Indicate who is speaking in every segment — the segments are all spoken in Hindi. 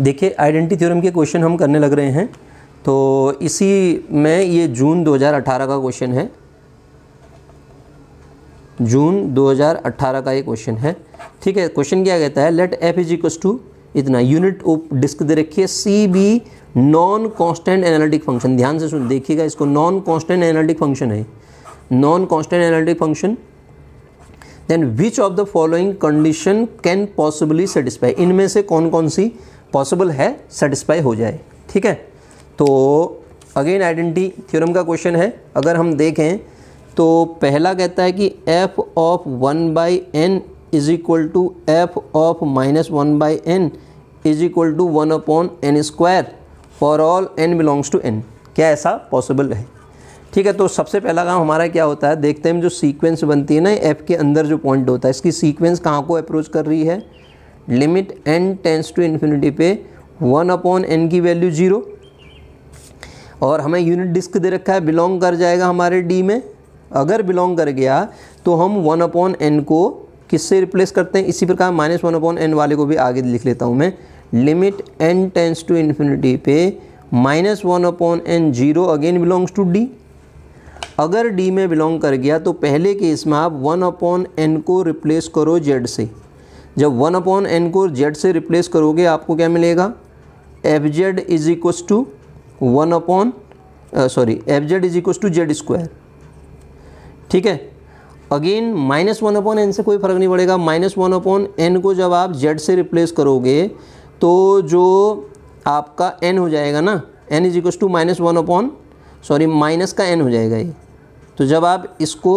Speaker 1: देखिए आइडेंटिटी थ्योरम के क्वेश्चन हम करने लग रहे हैं तो इसी में ये जून 2018 का क्वेश्चन है जून 2018 का ये क्वेश्चन है ठीक है क्वेश्चन क्या कहता है लेट एफ इज इक्व टू इतना यूनिट ऑफ डिस्क दे रखिए C be non constant analytic function ध्यान से सुन देखिएगा इसको नॉन कांस्टेंट एनालिटिक फंक्शन है non constant analytic function then which of the following condition can possibly satisfy इनमें से कौन कौन सी पॉसिबल है सेटिस्फाई हो जाए ठीक है तो अगेन आइडेंटिटी थ्योरम का क्वेश्चन है अगर हम देखें तो पहला कहता है कि f of one by n is equal to f of minus one by n is equal to one upon n square for all n belongs to N क्या ऐसा पॉसिबल है ठीक है तो सबसे पहला काम हमारा क्या होता है देखते हैं जो सीक्वेंस बनती है ना एफ के अंदर जो पॉइंट होता है इसकी सीक्वेंस कहाँ को अप्रोच कर रही है limit N tends to infinity पे वन अपॉन एन की वैल्यू जीरो और हमें यूनिट डिस्क दे रखा है बिलोंग कर जाएगा हमारे डी में अगर बिलोंग कर गया तो हम वन अपॉन एन को किससे रिप्लेस करते हैं इसी प्रकार माइनस वन अपॉन एन वाले को भी आगे लिख लेता हूँ मैं limit N tends to infinity पे minus one upon N zero again belongs to D अगर डी में बिलोंग कर गया तो पहले केस में आप वन अपॉन एन को रिप्लेस करो जेड से जब वन अपॉन एन को जेड से रिप्लेस करोगे आपको क्या मिलेगा F Z is equals to one upon sorry F Z is equals to Z square ठीक है again minus one upon n से कोई फर्क नहीं पड़ेगा माइनस वन अपॉन एन को जब आप जेड से रिप्लेस करोगे तो जो आपका एन हो जाएगा ना n is equals to minus one upon sorry minus का एन हो जाएगा ये तो जब आप इसको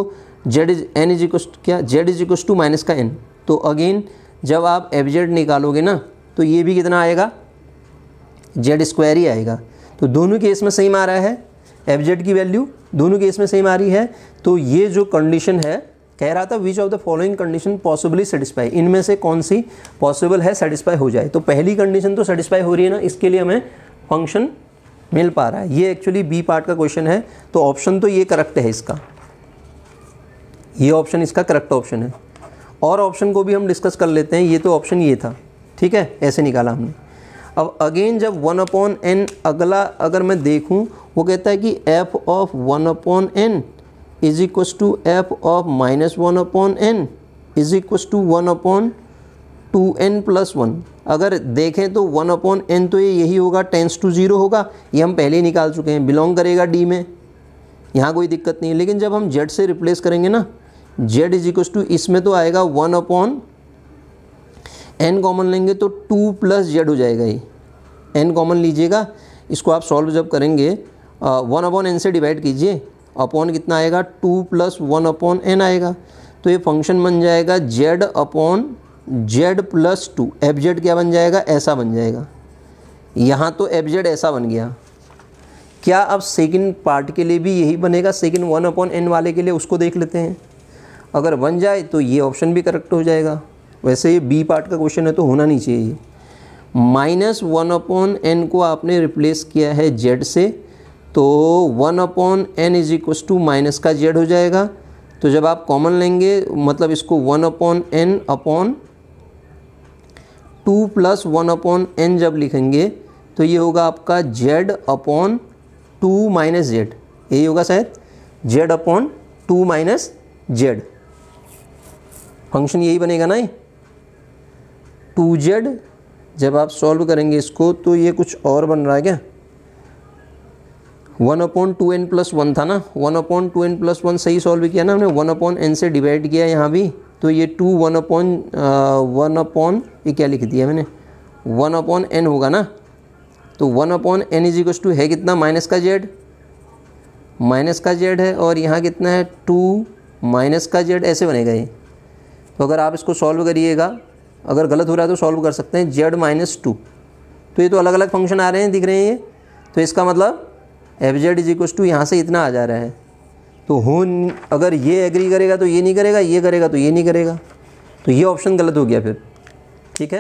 Speaker 1: z is n is equal क्या z is equal to minus का एन तो अगेन जब आप एफ जेड निकालोगे ना तो ये भी कितना आएगा जेड स्क्वायर ही आएगा तो दोनों केस में सेम आ रहा है जेड की वैल्यू दोनों केस में सेम आ रही है तो ये जो कंडीशन है कह रहा था which of the following condition possibly satisfy इनमें से कौन सी पॉसिबल है सेटिस्फाई हो जाए तो पहली कंडीशन तो सेटिस्फाई हो रही है ना इसके लिए हमें फंक्शन मिल पा रहा है ये एक्चुअली बी पार्ट का क्वेश्चन है तो ऑप्शन तो ये करेक्ट है इसका ये ऑप्शन इसका करेक्ट ऑप्शन है और ऑप्शन को भी हम डिस्कस कर लेते हैं ये तो ऑप्शन ये था ठीक है ऐसे निकाला हमने अब अगेन जब वन अपॉन एन अगला अगर मैं देखूं वो कहता है कि f of one upon N is equals to f of minus one upon N is equals to one upon two n plus one अगर देखें तो वन अपॉन एन तो ये यही होगा टेंस टू ज़ीरो होगा ये हम पहले ही निकाल चुके हैं बिलोंग करेगा डी में यहाँ कोई दिक्कत नहीं है लेकिन जब हम जेड से रिप्लेस करेंगे ना जेड इज इक्व टू इसमें तो आएगा वन अपॉन एन कॉमन लेंगे तो टू प्लस जेड हो जाएगा ये एन कॉमन लीजिएगा इसको आप सॉल्व जब करेंगे वन अपॉन एन से डिवाइड कीजिए अपॉन कितना आएगा two plus one upon n आएगा तो ये फंक्शन बन जाएगा z upon z plus two f z क्या बन जाएगा ऐसा बन जाएगा यहाँ तो एफ जेड ऐसा बन गया क्या अब सेकेंड पार्ट के लिए भी यही बनेगा सेकेंड वन अपॉन एन वाले के लिए उसको देख लेते हैं अगर बन जाए तो ये ऑप्शन भी करेक्ट हो जाएगा वैसे ये बी पार्ट का क्वेश्चन है तो होना नहीं चाहिए माइनस वन अपॉन एन को आपने रिप्लेस किया है जेड से तो one upon N is equal to minus का जेड हो जाएगा तो जब आप कॉमन लेंगे मतलब इसको one upon N upon two plus one upon N जब लिखेंगे तो ये होगा आपका Z upon two minus Z यही होगा शायद Z upon two minus Z function यही बनेगा ना ये टू जेड जब आप सॉल्व करेंगे इसको तो ये कुछ और बन रहा है क्या one upon two n plus one था ना one upon two n plus one सही सॉल्व किया ना हमने वन अपॉन एन से डिवाइड किया यहाँ भी तो ये two one upon one upon ये क्या लिख दिया मैंने वन अपॉन एन होगा ना तो one upon N is इक्व to है कितना माइनस का जेड माइनस का जेड है और यहाँ कितना है टू माइनस का जेड ऐसे बनेगा ये तो अगर आप इसको सॉल्व करिएगा अगर गलत हो रहा है तो सॉल्व कर सकते हैं जेड माइनस टू तो ये तो अलग अलग फंक्शन आ रहे हैं दिख रहे हैं ये तो इसका मतलब एफ जेड इज इक्व टू यहाँ से इतना आ जा रहा है तो हुन अगर ये एग्री करेगा तो ये नहीं करेगा ये करेगा तो ये नहीं करेगा तो ये ऑप्शन गलत हो गया फिर ठीक है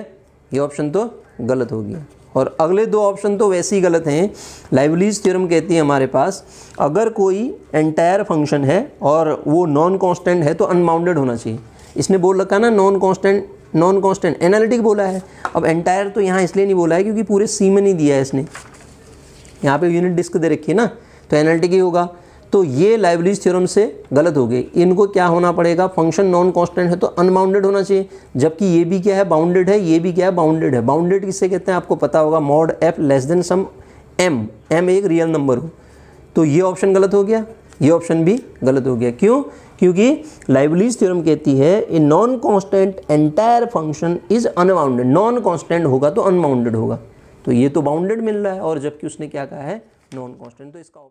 Speaker 1: ये ऑप्शन तो गलत हो गया और अगले दो ऑप्शन तो वैसे ही गलत हैं लाइवलीज थ्योरम कहती है हमारे पास अगर कोई एंटायर फंक्शन है और वो नॉन कांस्टेंट है तो अनबाउंडेड होना चाहिए इसने बोल रखा ना non constant non constant analytic बोला है अब एंटायर तो यहाँ इसलिए नहीं बोला है क्योंकि पूरे सी में नहीं दिया है इसने यहाँ पर यूनिट डिस्क दे रखी है ना तो एनालिटिक ही होगा तो ये लाइवलीज थ्योरम से गलत हो गए इनको क्या होना पड़ेगा फंक्शन नॉन कॉन्स्टेंट है तो अनबाउंडेड होना चाहिए जबकि ये भी क्या है बाउंडेड है ये भी क्या है बाउंडेड है बाउंडेड किससे कहते हैं आपको पता होगा mod f less than some M M एक रियल नंबर हो तो ये ऑप्शन गलत हो गया ये ऑप्शन भी गलत हो गया क्यों क्योंकि लाइवलीज थ्योरम कहती है a non constant entire function is unbounded non constant होगा तो अनबाउंडेड होगा तो ये तो बाउंडेड मिल रहा है और जबकि उसने क्या कहा है नॉन कॉन्स्टेंट तो इसका